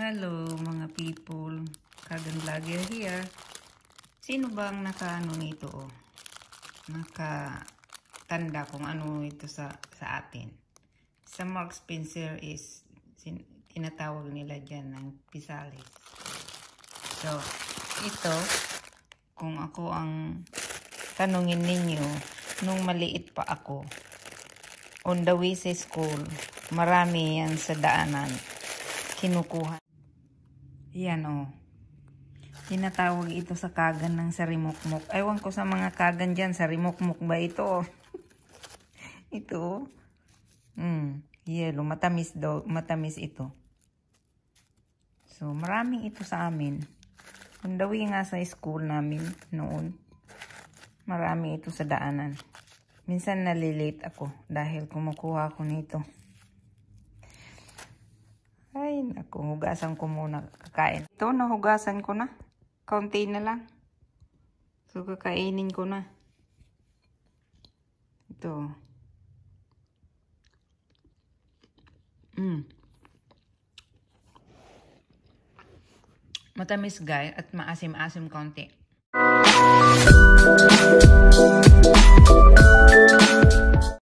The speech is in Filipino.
Hello mga people, Kagan lagi here. Sino bang nakaano nito oh? Nakatanda kung ano ito sa, sa atin. Sa Mark Spencer is sin, tinatawag nila dyan ng pisalis. So, ito, kung ako ang tanungin ninyo, nung maliit pa ako, on the way sa school, marami yan sa daanan kinukuha. Yan o. Oh. Tinatawag ito sa kagan ng sarimukmuk. Ewan ko sa mga kagan dyan, sarimukmuk ba ito? ito oh. Mm, yellow. Matamis, daw, matamis ito. So, maraming ito sa amin. Kung nga sa school namin noon, marami ito sa daanan. Minsan nalilate ako dahil kumukuha ako nito ako hugasan ko muna kakain. Ito, nahugasan ko na. Kaunti na lang. So, kakainin ko na. Ito. Mm. Matamis guys at maasim-asim kaunti.